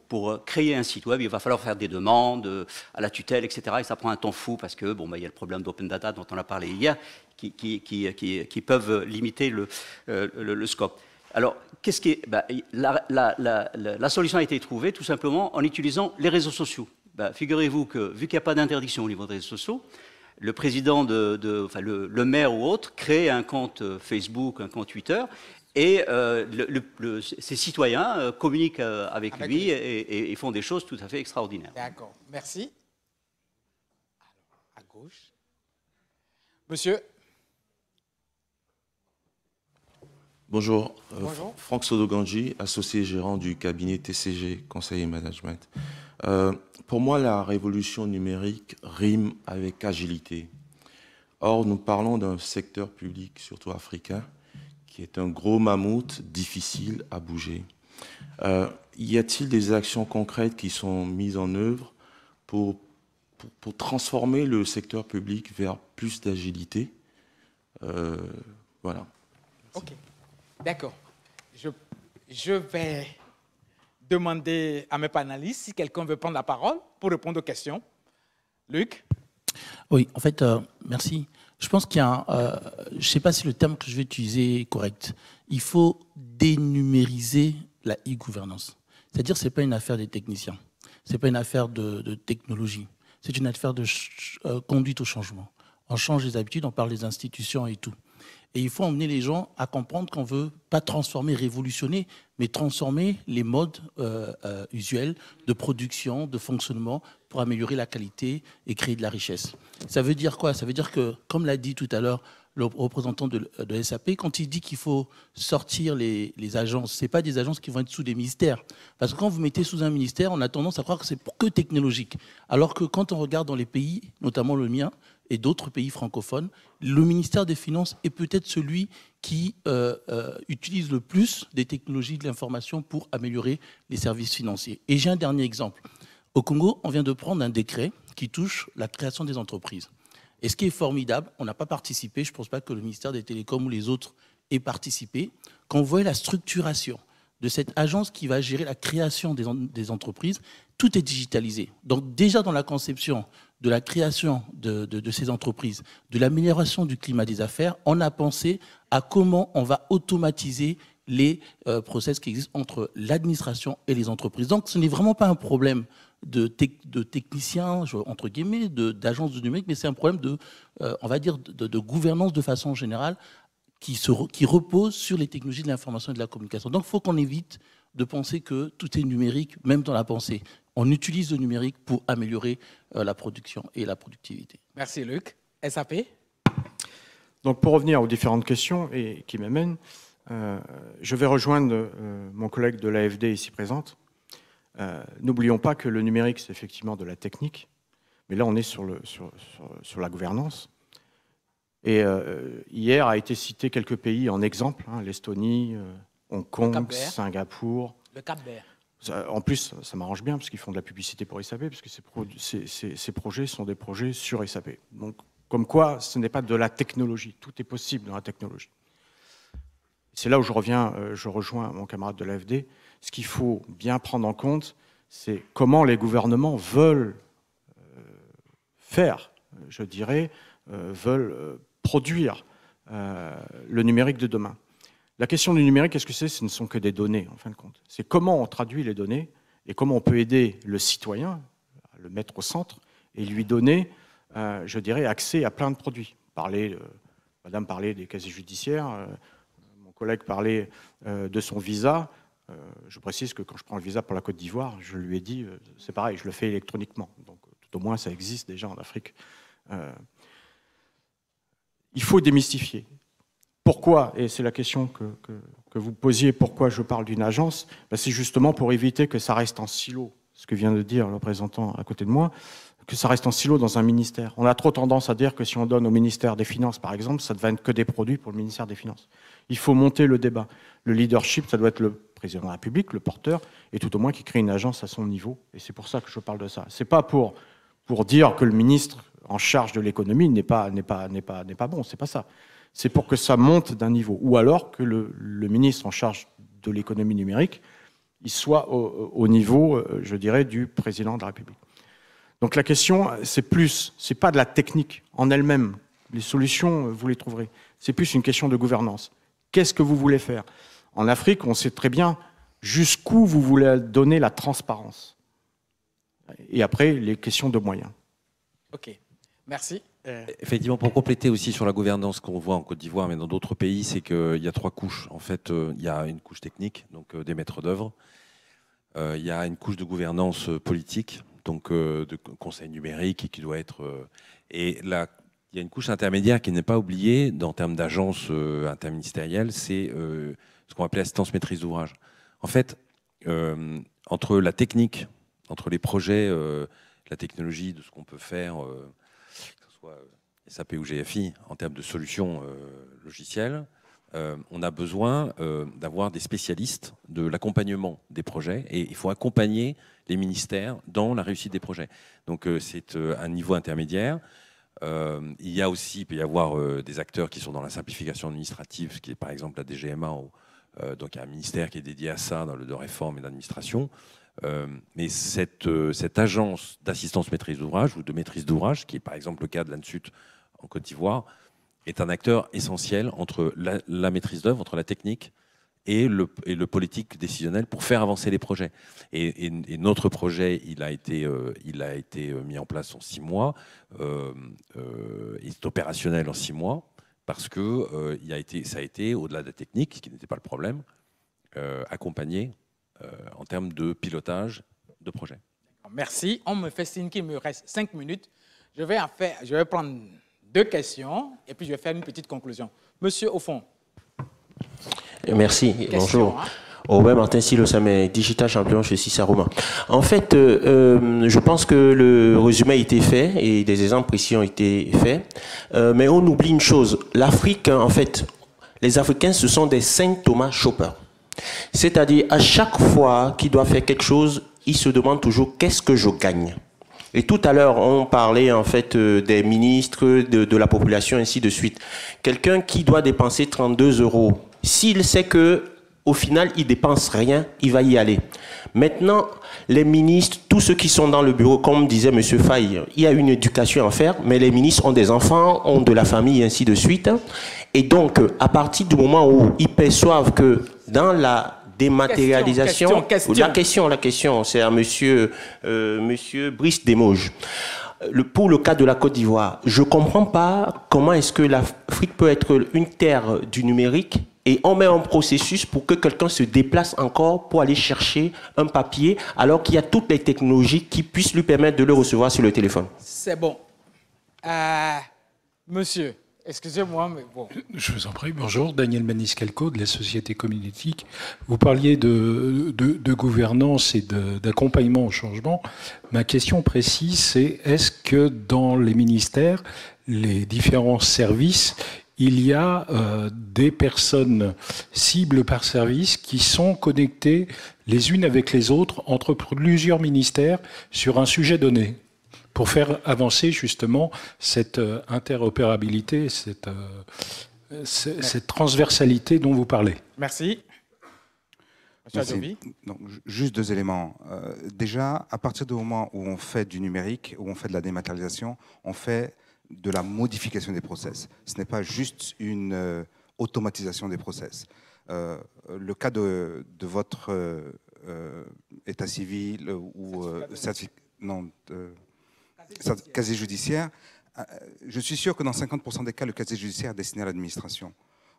pour, euh, créer un site web, il va falloir faire des demandes euh, à la tutelle, etc. Et ça prend un temps fou parce que, bon, bah, il y a le problème d'open data dont on a parlé hier, qui, peuvent euh, limiter le, scope. Alors, bah, la, solution a été trouvée tout simplement en utilisant les réseaux sociaux. Bah, figurez-vous que, vu qu'il n'y a pas d'interdiction au niveau des réseaux sociaux, le président de, le, maire ou autre crée un compte euh, Facebook, un compte Twitter, et euh, ses citoyens euh, communiquent avec, ah, lui, Et, font des choses tout à fait extraordinaires. D'accord, merci. à gauche. Monsieur. Bonjour, Bonjour. Franck Sodoganji, associé gérant du cabinet TCG Conseil et Management. Euh, pour moi, la révolution numérique rime avec agilité. Or, nous parlons d'un secteur public, surtout africain, qui est un gros mammouth difficile à bouger. Euh, y a-t-il des actions concrètes qui sont mises en œuvre pour, pour, transformer le secteur public vers plus d'agilité euh, Voilà. Ok, d'accord. Je, je vais demander à mes panélistes si quelqu'un veut prendre la parole pour répondre aux questions. Luc Oui, en fait, euh, merci. Je pense qu'il y a, euh, je ne sais pas si le terme que je vais utiliser est correct. Il faut dénumériser la e-gouvernance. C'est-à-dire, c'est pas une affaire des techniciens, c'est pas une affaire de, technologie, c'est une affaire de euh, conduite au changement. On change les habitudes, on parle des institutions et tout. Et il faut emmener les gens à comprendre qu'on ne veut pas transformer, révolutionner, mais transformer les modes euh, euh, usuels de production, de fonctionnement, pour améliorer la qualité et créer de la richesse. Ça veut dire quoi Ça veut dire que, comme l'a dit tout à l'heure le représentant de, de, SAP, quand il dit qu'il faut sortir les, agences, ce pas des agences qui vont être sous des ministères. Parce que quand vous mettez sous un ministère, on a tendance à croire que c'est que technologique. Alors que quand on regarde dans les pays, notamment le mien, et d'autres pays francophones, le ministère des Finances est peut-être celui qui euh, euh, utilise le plus des technologies de l'information pour améliorer les services financiers. Et j'ai un dernier exemple. Au Congo, on vient de prendre un décret qui touche la création des entreprises. Et ce qui est formidable, on n'a pas participé, je ne pense pas que le ministère des Télécoms ou les autres aient participé, quand on voit la structuration de cette agence qui va gérer la création des, des entreprises, tout est digitalisé. Donc déjà dans la conception de la création de, ces entreprises, de l'amélioration du climat des affaires, on a pensé à comment on va automatiser les euh, process qui existent entre l'administration et les entreprises. Donc ce n'est vraiment pas un problème de, techniciens, entre guillemets, d'agences de, numérique, mais c'est un problème de, euh, on va dire, de, gouvernance de façon générale qui, qui repose sur les technologies de l'information et de la communication. Donc il faut qu'on évite de penser que tout est numérique, même dans la pensée on utilise le numérique pour améliorer euh, la production et la productivité. Merci Luc. SAP Donc pour revenir aux différentes questions et qui m'amènent, euh, je vais rejoindre euh, mon collègue de l'AFD ici présente. N'oublions pas que le numérique, c'est effectivement de la technique, mais là on est sur, le, sur, la gouvernance. Et hier a été cité quelques pays en exemple, hein, l'Estonie, Hong Kong, Singapour. Le Cap-Vert en plus, ça m'arrange bien parce qu'ils font de la publicité pour SAP, parce que ces, projets sont des projets sur SAP. Donc, comme quoi, ce n'est pas de la technologie. Tout est possible dans la technologie. C'est là où je reviens, euh, je rejoins mon camarade de l'AFD. Ce qu'il faut bien prendre en compte, c'est comment les gouvernements veulent euh, faire, je dirais, euh, veulent produire le numérique de demain. La question du numérique, qu'est-ce que c'est Ce ne sont que des données, en fin de compte. C'est comment on traduit les données et comment on peut aider le citoyen, à le mettre au centre et lui donner, euh, je dirais, accès à plein de produits. Euh, madame parlait des casiers judiciaires, euh, mon collègue parlait de son visa. je précise que quand je prends le visa pour la Côte d'Ivoire, je lui ai dit, c'est pareil, je le fais électroniquement. Donc tout au moins, ça existe déjà en Afrique. il faut démystifier. Pourquoi Et c'est la question que, vous posiez, pourquoi je parle d'une agence ben, C'est justement pour éviter que ça reste en silo, ce que vient de dire le représentant à côté de moi, que ça reste en silo dans un ministère. On a trop tendance à dire que si on donne au ministère des Finances, par exemple, ça ne va être que des produits pour le ministère des Finances. Il faut monter le débat. Le leadership, ça doit être le président de la République, le porteur, et tout au moins qui crée une agence à son niveau. Et c'est pour ça que je parle de ça. C'est pas pour, pour dire que le ministre en charge de l'économie n'est pas, bon, ce n'est pas, pas bon, pas ça c'est pour que ça monte d'un niveau, ou alors que le, ministre en charge de l'économie numérique, il soit au, au, niveau, euh, je dirais, du président de la République. Donc la question, c'est plus, c'est pas de la technique en elle-même. Les solutions, euh, vous les trouverez. C'est plus une question de gouvernance. Qu'est-ce que vous voulez faire En Afrique, on sait très bien jusqu'où vous voulez donner la transparence. Et après, les questions de moyens. OK. Merci. Euh. Effectivement, pour compléter aussi sur la gouvernance qu'on voit en Côte d'Ivoire, mais dans d'autres pays, c'est qu'il y a trois couches. En fait, euh, il y a une couche technique, donc euh, des maîtres d'œuvre. Il y a une couche de gouvernance politique, donc de conseil numérique, qui doit être. Et là, il y a une couche intermédiaire qui n'est pas oubliée en termes d'agence interministérielle, c'est ce qu'on appelle assistance maîtrise d'ouvrage. En fait, entre la technique, entre les projets, la technologie, de ce qu'on peut faire SAP euh, ou GFI, en termes de solutions euh, logicielles, euh, on a besoin d'avoir des spécialistes de l'accompagnement des projets et il faut accompagner les ministères dans la réussite des projets. Donc c'est un niveau intermédiaire. il y a aussi, peut y avoir des acteurs qui sont dans la simplification administrative, ce qui est par exemple la DGMA, donc un ministère qui est dédié à ça dans le de réforme et d'administration. Euh, mais cette, euh, cette agence d'assistance maîtrise d'ouvrage ou de maîtrise d'ouvrage, qui est par exemple le cas de l'ANSUT en Côte d'Ivoire, est un acteur essentiel entre la, maîtrise d'œuvre, entre la technique et le, politique décisionnel pour faire avancer les projets. Et, notre projet, il a, été, euh, il a été mis en place en six mois, il est opérationnel en six mois, parce que il a été, ça a été, au-delà de la technique, ce qui n'était pas le problème, accompagné euh, en termes de pilotage de projet. Merci. On me fait signe qu'il me reste cinq minutes. Je vais, faire, je vais prendre deux questions et puis je vais faire une petite conclusion. Monsieur, au fond. Euh, merci. Bonjour. Hein? Oh, Martin, Silo, Martin digital champion chez Romain. En fait, euh, je pense que le résumé a été fait et des exemples précis ont été faits. mais on oublie une chose. L'Afrique, en fait, les Africains, ce sont des Saint Thomas Chopper. C'est-à-dire, à chaque fois qu'il doit faire quelque chose, il se demande toujours qu'est-ce que je gagne. Et tout à l'heure, on parlait en fait euh, des ministres, de, la population, ainsi de suite. Quelqu'un qui doit dépenser 32 euros, s'il sait que au final, il dépense rien, il va y aller. Maintenant, les ministres, tous ceux qui sont dans le bureau, comme disait M. Fay, il y a une éducation à faire, mais les ministres ont des enfants, ont de la famille, ainsi de suite. Et donc, à partir du moment où ils perçoivent que dans la dématérialisation. La question, la question, c'est à Monsieur euh, Monsieur Brice desmoges Le, pour le cas de la Côte d'Ivoire, je comprends pas comment est-ce que l'Afrique peut être une terre du numérique et on met un processus pour que quelqu'un se déplace encore pour aller chercher un papier alors qu'il y a toutes les technologies qui puissent lui permettre de le recevoir sur le téléphone. C'est bon. Euh, monsieur, Excusez-moi, mais bon. Je vous en prie. Bonjour, Daniel Maniscalco de la Société Communautique. Vous parliez de, gouvernance et d'accompagnement au changement. Ma question précise, c'est est-ce que dans les ministères, les différents services, il y a euh, des personnes cibles par service qui sont connectées les unes avec les autres entre plusieurs ministères sur un sujet donné pour faire avancer justement cette euh, interopérabilité, cette, euh, cette transversalité dont vous parlez. Merci. Monsieur Donc, juste deux éléments. Euh, déjà, à partir du moment où on fait du numérique, où on fait de la dématérialisation, on fait de la modification des process. Ce n'est pas juste une automatisation des process. le cas de, votre état civil ou certificat, non, casier judiciaire, euh, je suis sûr que dans 50% des cas, le casier judiciaire est destiné à l'administration.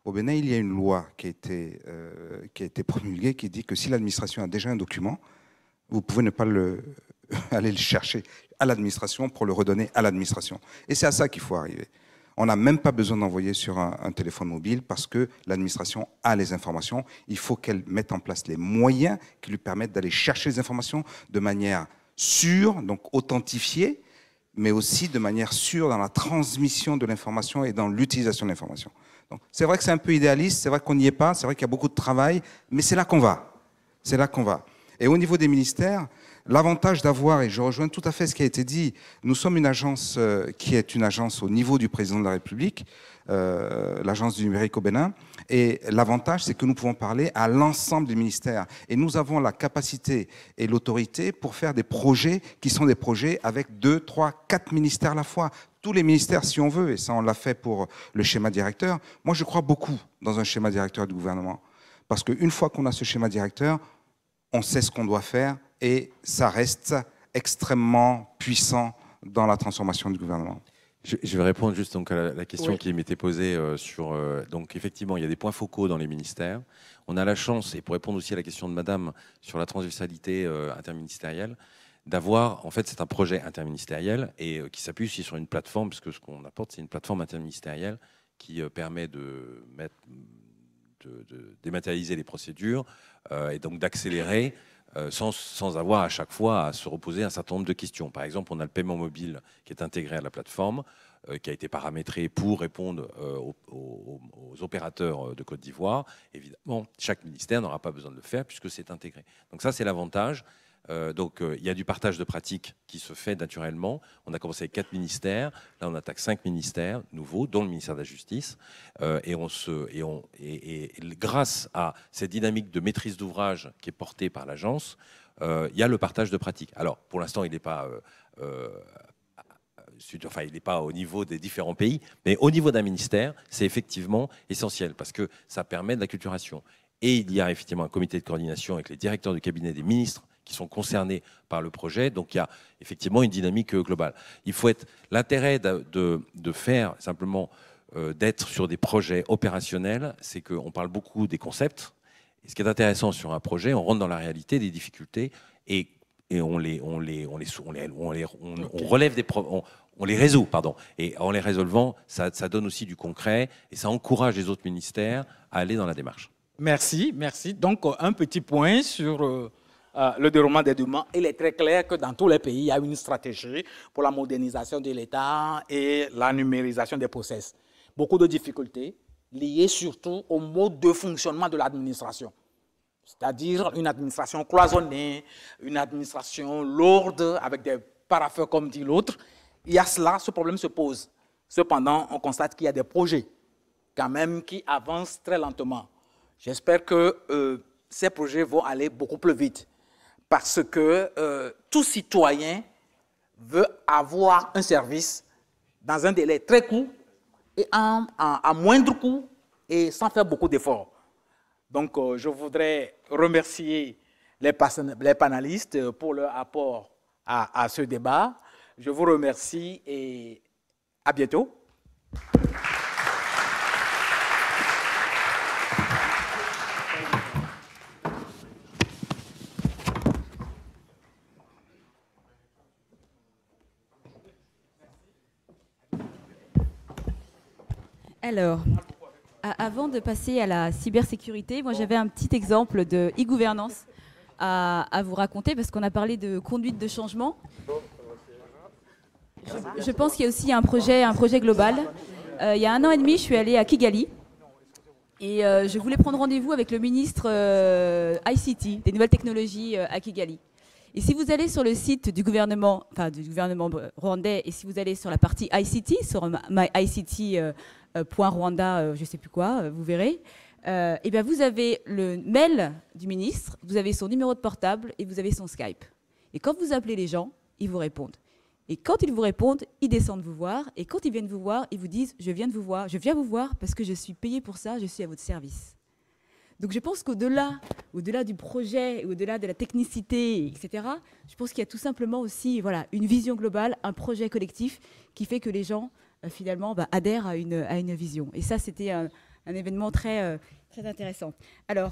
Au Bénin, il y a une loi qui a été, euh, qui a été promulguée qui dit que si l'administration a déjà un document, vous pouvez ne pas aller le chercher à l'administration pour le redonner à l'administration. Et c'est à ça qu'il faut arriver. On n'a même pas besoin d'envoyer sur un, téléphone mobile parce que l'administration a les informations. Il faut qu'elle mette en place les moyens qui lui permettent d'aller chercher les informations de manière sûre, donc authentifiée, mais aussi de manière sûre dans la transmission de l'information et dans l'utilisation de l'information. C'est vrai que c'est un peu idéaliste, c'est vrai qu'on n'y est pas, c'est vrai qu'il y a beaucoup de travail, mais c'est là qu'on va. C'est là qu'on va. Et au niveau des ministères, l'avantage d'avoir, et je rejoins tout à fait ce qui a été dit, nous sommes une agence euh, qui est une agence au niveau du président de la République, euh, l'agence du numérique au Bénin, et l'avantage c'est que nous pouvons parler à l'ensemble des ministères, et nous avons la capacité et l'autorité pour faire des projets qui sont des projets avec deux, trois, quatre ministères à la fois, tous les ministères si on veut, et ça on l'a fait pour le schéma directeur. Moi je crois beaucoup dans un schéma directeur du gouvernement, parce qu'une fois qu'on a ce schéma directeur, on sait ce qu'on doit faire et ça reste extrêmement puissant dans la transformation du gouvernement. Je vais répondre juste donc à la question qui m'était posée euh, sur. Euh, donc effectivement, il y a des points focaux dans les ministères. On a la chance, et pour répondre aussi à la question de Madame sur la transversalité euh, interministérielle, d'avoir en fait c'est un projet interministériel et qui s'appuie aussi sur une plateforme, puisque ce qu'on apporte c'est une plateforme interministérielle qui permet de, mettre, de, de dématérialiser les procédures et donc d'accélérer euh, sans, avoir à chaque fois à se reposer un certain nombre de questions. Par exemple, on a le paiement mobile qui est intégré à la plateforme, euh, qui a été paramétré pour répondre euh, aux, opérateurs de Côte d'Ivoire. Évidemment, chaque ministère n'aura pas besoin de le faire puisque c'est intégré. Donc ça, c'est l'avantage, euh, donc euh, il y a du partage de pratiques qui se fait naturellement. On a commencé avec quatre ministères, là on attaque cinq ministères nouveaux, dont le ministère de la Justice, euh, et on se et on et, grâce à cette dynamique de maîtrise d'ouvrage qui est portée par l'agence, il y a le partage de pratiques. Alors pour l'instant il n'est pas il n'est pas au niveau des différents pays, mais au niveau d'un ministère, c'est effectivement essentiel parce que ça permet de la culturation Et il y a effectivement un comité de coordination avec les directeurs du cabinet des ministres qui sont concernés par le projet. Donc il y a effectivement une dynamique euh, globale. Il faut être l'intérêt de, de, faire simplement euh, d'être sur des projets opérationnels, c'est qu'on parle beaucoup des concepts. Et ce qui est intéressant sur un projet, on rentre dans la réalité des difficultés et, et on les on les on les on on, relève des on, on les résout, pardon. Et en les résolvant, ça, ça donne aussi du concret et ça encourage les autres ministères à aller dans la démarche. Merci, merci. Donc, un petit point sur euh, euh, le déroulement des demandes, il est très clair que dans tous les pays, il y a une stratégie pour la modernisation de l'État et la numérisation des process. Beaucoup de difficultés liées surtout au mode de fonctionnement de l'administration. C'est-à-dire une administration cloisonnée, une administration lourde, avec des parapheurs comme dit l'autre. Il y a cela, ce problème se pose. Cependant, on constate qu'il y a des projets quand même qui avancent très lentement. J'espère que euh, ces projets vont aller beaucoup plus vite parce que euh, tout citoyen veut avoir un service dans un délai très court et à moindre coût et sans faire beaucoup d'efforts. Donc, euh, je voudrais remercier les, les, panélistes euh, pour leur apport à ce débat. Je vous remercie et à bientôt. Alors, avant de passer à la cybersécurité, moi j'avais un petit exemple de e-gouvernance à, vous raconter parce qu'on a parlé de conduite de changement. Je, pense qu'il y a aussi un projet, un projet global. Euh, il y a un an et demi, je suis allée à Kigali et euh, je voulais prendre rendez-vous avec le ministre euh, ICT, des nouvelles technologies à Kigali. Et si vous allez sur le site du gouvernement, enfin, du gouvernement rwandais, et si vous allez sur la partie ICT, sur myICT.rwanda, euh, euh, euh, je ne sais plus quoi, vous verrez, euh, eh vous avez le mail du ministre, vous avez son numéro de portable et vous avez son Skype. Et quand vous appelez les gens, ils vous répondent. Et quand ils vous répondent, ils descendent vous voir. Et quand ils viennent vous voir, ils vous disent Je viens de vous voir, je viens vous voir parce que je suis payé pour ça, je suis à votre service. Donc je pense qu'au-delà, au-delà du projet, au-delà de la technicité, etc., je pense qu'il y a tout simplement aussi voilà, une vision globale, un projet collectif qui fait que les gens, euh, finalement, bah, adhèrent à une, à une vision. Et ça, c'était un, événement très, euh, très intéressant. Alors,